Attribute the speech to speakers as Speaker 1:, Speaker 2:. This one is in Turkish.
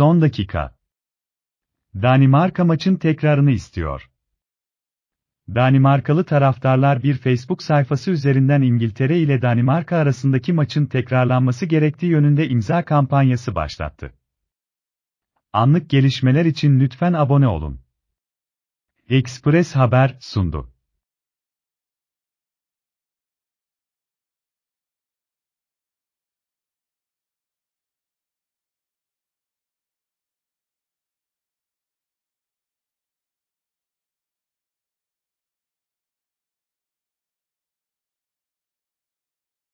Speaker 1: Son dakika. Danimarka maçın tekrarını istiyor. Danimarkalı taraftarlar bir Facebook sayfası üzerinden İngiltere ile Danimarka arasındaki maçın tekrarlanması gerektiği yönünde imza kampanyası başlattı. Anlık gelişmeler için lütfen abone olun. Express
Speaker 2: Haber sundu.